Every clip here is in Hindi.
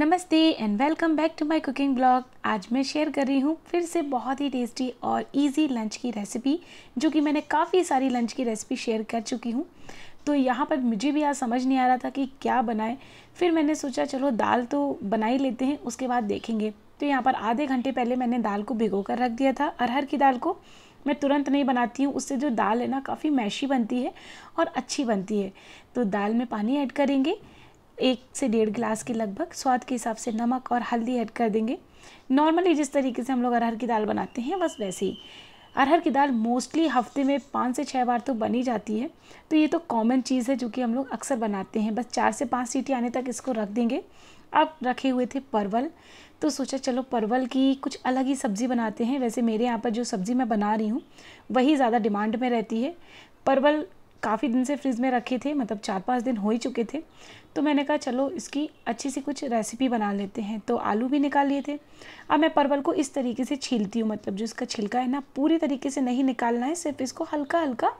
नमस्ते and welcome back to my cooking blog आज मैं शेयर कर रही हूँ फिर से बहुत ही टेस्टी और इजी लंच की रेसिपी जो कि मैंने काफ़ी सारी लंच की रेसिपी शेयर कर चुकी हूँ तो यहाँ पर मुझे भी आज समझ नहीं आ रहा था कि क्या बनाएं फिर मैंने सोचा चलो दाल तो बना ही लेते हैं उसके बाद देखेंगे तो यहाँ पर आधे घंटे पहले मैंने दाल को भिगो कर रख दिया था अरहर की दाल को मैं तुरंत नहीं बनाती हूँ उससे जो दाल है ना काफ़ी मैशी बनती है और अच्छी बनती है तो दाल में पानी ऐड करेंगे एक से डेढ़ गिलास के लगभग स्वाद के हिसाब से नमक और हल्दी ऐड कर देंगे नॉर्मली जिस तरीके से हम लोग अरहर की दाल बनाते हैं बस वैसे ही अरहर की दाल मोस्टली हफ्ते में पाँच से छः बार तो बनी जाती है तो ये तो कॉमन चीज़ है जो कि हम लोग अक्सर बनाते हैं बस चार से पाँच सीटी आने तक इसको रख देंगे अब रखे हुए थे परवल तो सोचा चलो परवल की कुछ अलग ही सब्ज़ी बनाते हैं वैसे मेरे यहाँ पर जो सब्ज़ी मैं बना रही हूँ वही ज़्यादा डिमांड में रहती है परवल काफ़ी दिन से फ्रिज में रखे थे मतलब चार पाँच दिन हो ही चुके थे तो मैंने कहा चलो इसकी अच्छी सी कुछ रेसिपी बना लेते हैं तो आलू भी निकाल लिए थे अब मैं परवल को इस तरीके से छीलती हूँ मतलब जो इसका छिलका है ना पूरी तरीके से नहीं निकालना है सिर्फ इसको हल्का हल्का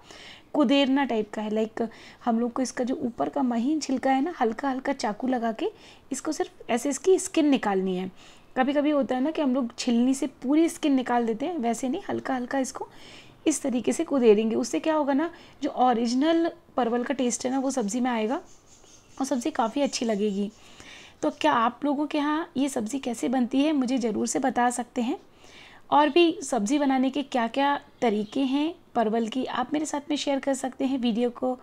कुदेरना टाइप का है लाइक हम लोग को इसका जो ऊपर का महीन छिलका है ना हल्का हल्का चाकू लगा के इसको सिर्फ ऐसे इसकी स्किन निकालनी है कभी कभी होता है ना कि हम लोग छिलनी से पूरी स्किन निकाल देते हैं वैसे नहीं हल्का हल्का इसको इस तरीके से कुदेरेंगे उससे क्या होगा ना जो ओरिजिनल परवल का टेस्ट है ना वो सब्ज़ी में आएगा और सब्ज़ी काफ़ी अच्छी लगेगी तो क्या आप लोगों के यहाँ ये सब्ज़ी कैसे बनती है मुझे ज़रूर से बता सकते हैं और भी सब्ज़ी बनाने के क्या क्या तरीके हैं परवल की आप मेरे साथ में शेयर कर सकते हैं वीडियो को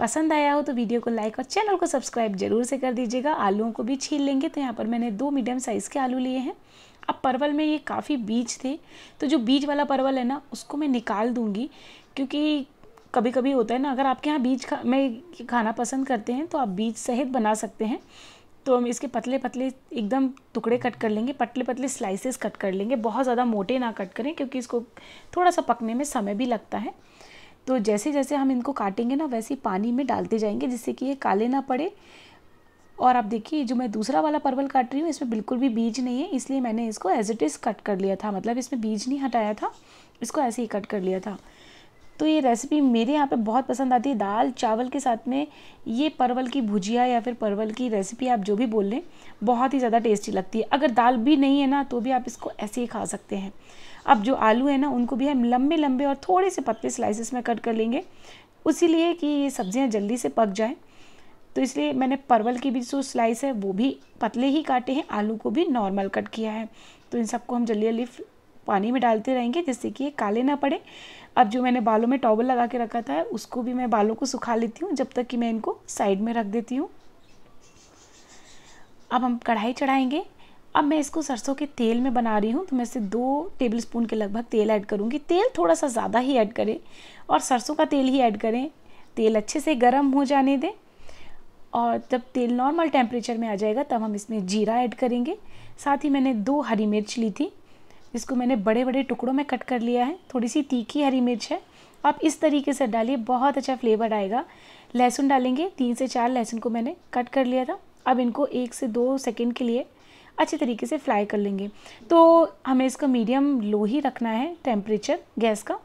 पसंद आया हो तो वीडियो को लाइक और चैनल को सब्सक्राइब जरूर से कर दीजिएगा आलूओं को भी छील लेंगे तो यहाँ पर मैंने दो मीडियम साइज़ के आलू लिए हैं अब परवल में ये काफ़ी बीज थे तो जो बीज वाला परवल है ना उसको मैं निकाल दूँगी क्योंकि कभी कभी होता है ना अगर आपके यहाँ बीज खा में खाना पसंद करते हैं तो आप बीज सहित बना सकते हैं तो हम इसके पतले पतले एकदम टुकड़े कट कर लेंगे पतले पतले स्लाइसेस कट कर लेंगे बहुत ज़्यादा मोटे ना कट करें क्योंकि इसको थोड़ा सा पकने में समय भी लगता है तो जैसे जैसे हम इनको काटेंगे ना वैसे पानी में डालते जाएंगे जिससे कि ये काले ना पड़े और आप देखिए जो मैं दूसरा वाला परवल काट रही हूँ इसमें बिल्कुल भी बीज नहीं है इसलिए मैंने इसको एज इट इज़ कट कर लिया था मतलब इसमें बीज नहीं हटाया था इसको ऐसे ही कट कर लिया था तो ये रेसिपी मेरे यहाँ पे बहुत पसंद आती है दाल चावल के साथ में ये परवल की भुजिया या फिर परवल की रेसिपी आप जो भी बोल लें बहुत ही ज़्यादा टेस्टी लगती है अगर दाल भी नहीं है ना तो भी आप इसको ऐसे ही खा सकते हैं अब जो आलू है ना उनको भी हम लंबे लंबे और थोड़े से पतले स्लाइसिस में कट कर लेंगे उसी लिए कि ये सब्ज़ियाँ जल्दी से पक जाएँ तो इसलिए मैंने परवल की भी जो स्लाइस है वो भी पतले ही काटे हैं आलू को भी नॉर्मल कट किया है तो इन सबको हम जल्दी जल्दी पानी में डालते रहेंगे जिससे कि ये काले ना पड़े अब जो मैंने बालों में टॉवल लगा के रखा था उसको भी मैं बालों को सुखा लेती हूँ जब तक कि मैं इनको साइड में रख देती हूँ अब हम कढ़ाई चढ़ाएंगे अब मैं इसको सरसों के तेल में बना रही हूँ तो मैं इसे दो टेबल स्पून के लगभग तेल ऐड करूँगी तेल थोड़ा सा ज़्यादा ही ऐड करें और सरसों का तेल ही ऐड करें तेल अच्छे से गर्म हो जाने दें और जब तेल नॉर्मल टेम्परेचर में आ जाएगा तब हम इसमें जीरा ऐड करेंगे साथ ही मैंने दो हरी मिर्च ली थी जिसको मैंने बड़े बड़े टुकड़ों में कट कर लिया है थोड़ी सी तीखी हरी मिर्च है आप इस तरीके से डालिए बहुत अच्छा फ्लेवर आएगा लहसुन डालेंगे तीन से चार लहसुन को मैंने कट कर लिया था अब इनको एक से दो सेकेंड के लिए अच्छे तरीके से फ्राई कर लेंगे तो हमें इसका मीडियम लो ही रखना है टेम्परेचर गैस का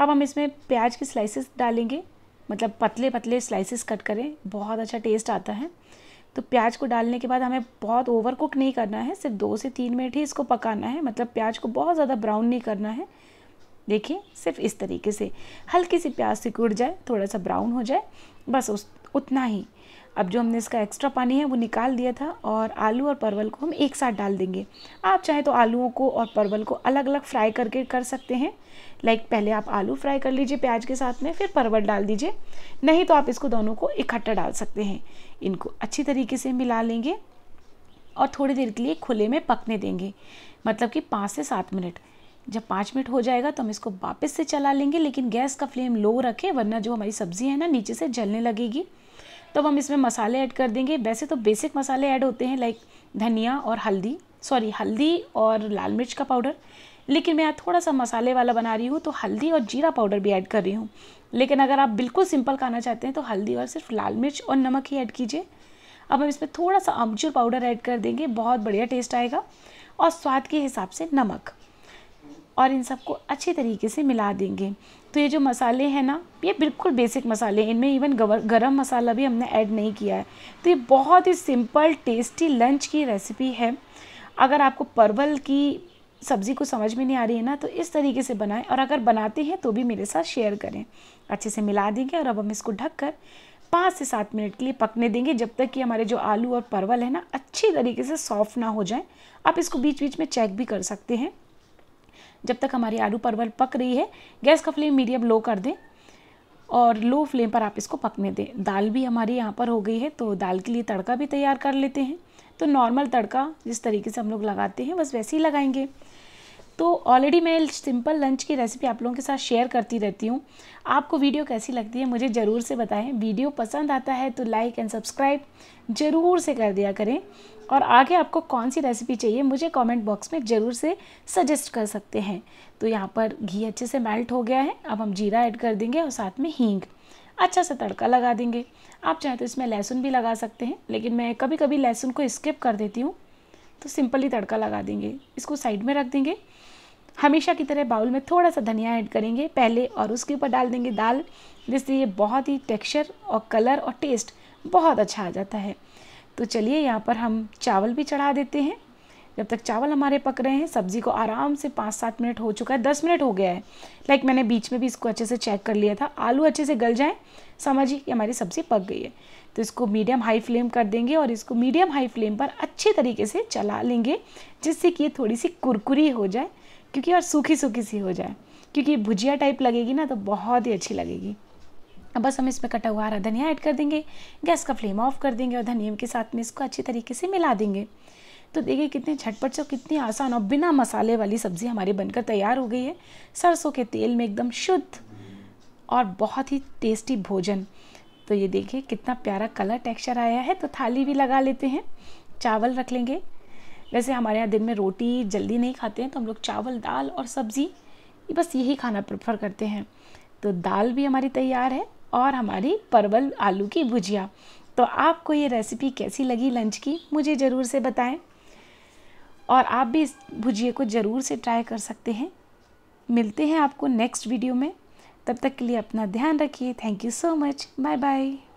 अब हम इसमें प्याज के स्लाइसेस डालेंगे मतलब पतले पतले स्लाइसेस कट करें बहुत अच्छा टेस्ट आता है तो प्याज को डालने के बाद हमें बहुत ओवर कुक नहीं करना है सिर्फ दो से तीन मिनट ही इसको पकाना है मतलब प्याज को बहुत ज़्यादा ब्राउन नहीं करना है देखिए सिर्फ इस तरीके से हल्की सी प्याज सिकुड़ जाए थोड़ा सा ब्राउन हो जाए बस उस उतना ही अब जो हमने इसका एक्स्ट्रा पानी है वो निकाल दिया था और आलू और परवल को हम एक साथ डाल देंगे आप चाहे तो आलूओं को और परवल को अलग अलग फ्राई करके कर सकते हैं लाइक पहले आप आलू फ्राई कर लीजिए प्याज के साथ में फिर परवल डाल दीजिए नहीं तो आप इसको दोनों को इकट्ठा डाल सकते हैं इनको अच्छी तरीके से मिला लेंगे और थोड़ी देर के लिए खुले में पकने देंगे मतलब कि पाँच से सात मिनट जब पाँच मिनट हो जाएगा तो हम इसको वापस से चला लेंगे लेकिन गैस का फ्लेम लो रखें वरना जो हमारी सब्ज़ी है ना नीचे से जलने लगेगी तब हम इसमें मसाले ऐड कर देंगे वैसे तो बेसिक मसाले ऐड होते हैं लाइक धनिया और हल्दी सॉरी हल्दी और लाल मिर्च का पाउडर लेकिन मैं थोड़ा सा मसाले वाला बना रही हूँ तो हल्दी और जीरा पाउडर भी ऐड कर रही हूँ लेकिन अगर आप बिल्कुल सिंपल खाना चाहते हैं तो हल्दी और सिर्फ लाल मिर्च और नमक ही ऐड कीजिए अब हम इसमें थोड़ा सा अमचूर पाउडर ऐड कर देंगे बहुत बढ़िया टेस्ट आएगा और स्वाद के हिसाब से नमक और इन सबको अच्छे तरीके से मिला देंगे तो ये जो मसाले हैं ना ये बिल्कुल बेसिक मसाले हैं इनमें इवन गरम मसाला भी हमने ऐड नहीं किया है तो ये बहुत ही सिंपल टेस्टी लंच की रेसिपी है अगर आपको परवल की सब्ज़ी को समझ में नहीं आ रही है ना तो इस तरीके से बनाएं और अगर बनाते हैं तो भी मेरे साथ शेयर करें अच्छे से मिला देंगे और अब हम इसको ढक कर पाँच से सात मिनट के लिए पकने देंगे जब तक कि हमारे जो आलू और परवल है ना अच्छी तरीके से सॉफ्ट ना हो जाए आप इसको बीच बीच में चेक भी कर सकते हैं जब तक हमारी आलू परवल पक रही है गैस का फ्लेम मीडियम लो कर दें और लो फ्लेम पर आप इसको पकने दें दाल भी हमारी यहाँ पर हो गई है तो दाल के लिए तड़का भी तैयार कर लेते हैं तो नॉर्मल तड़का जिस तरीके से हम लोग लगाते हैं बस वैसे ही लगाएंगे तो ऑलरेडी मैं सिंपल लंच की रेसिपी आप लोगों के साथ शेयर करती रहती हूँ आपको वीडियो कैसी लगती है मुझे ज़रूर से बताएं वीडियो पसंद आता है तो लाइक एंड सब्सक्राइब ज़रूर से कर दिया करें और आगे आपको कौन सी रेसिपी चाहिए मुझे कमेंट बॉक्स में ज़रूर से सजेस्ट कर सकते हैं तो यहाँ पर घी अच्छे से मेल्ट हो गया है अब हम जीरा ऐड कर देंगे और साथ में हींग अच्छा सा तड़का लगा देंगे आप चाहें तो इसमें लहसुन भी लगा सकते हैं लेकिन मैं कभी कभी लहसुन को स्किप कर देती हूँ तो सिंपली तड़का लगा देंगे इसको साइड में रख देंगे हमेशा की तरह बाउल में थोड़ा सा धनिया ऐड करेंगे पहले और उसके ऊपर डाल देंगे दाल जिससे ये बहुत ही टेक्सचर और कलर और टेस्ट बहुत अच्छा आ जाता है तो चलिए यहाँ पर हम चावल भी चढ़ा देते हैं जब तक चावल हमारे पक रहे हैं सब्ज़ी को आराम से पाँच सात मिनट हो चुका है दस मिनट हो गया है लाइक मैंने बीच में भी इसको अच्छे से चेक कर लिया था आलू अच्छे से गल जाए समझिए कि हमारी सब्ज़ी पक गई है तो इसको मीडियम हाई फ्लेम कर देंगे और इसको मीडियम हाई फ्लेम पर अच्छे तरीके से चला लेंगे जिससे कि ये थोड़ी सी कुरकुरी हो जाए क्योंकि और सूखी सूखी सी हो जाए क्योंकि भुजिया टाइप लगेगी ना तो बहुत ही अच्छी लगेगी अब बस हम इसमें कटा हुआ हरा धनिया ऐड कर देंगे गैस का फ्लेम ऑफ कर देंगे और धनिया के साथ में इसको अच्छी तरीके से मिला देंगे तो देखिए कितने झटपट से कितनी आसान और बिना मसाले वाली सब्ज़ी हमारी बनकर तैयार हो गई है सरसों के तेल में एकदम शुद्ध और बहुत ही टेस्टी भोजन तो ये देखिए कितना प्यारा कलर टेक्सचर आया है तो थाली भी लगा लेते हैं चावल रख लेंगे वैसे हमारे यहाँ दिन में रोटी जल्दी नहीं खाते हैं तो हम लोग चावल दाल और सब्ज़ी ये बस यही खाना प्रेफर करते हैं तो दाल भी हमारी तैयार है और हमारी परवल आलू की भुजिया तो आपको ये रेसिपी कैसी लगी लंच की मुझे ज़रूर से बताएं और आप भी इस भुजिए को ज़रूर से ट्राई कर सकते हैं मिलते हैं आपको नेक्स्ट वीडियो में तब तक के लिए अपना ध्यान रखिए thank you so much bye bye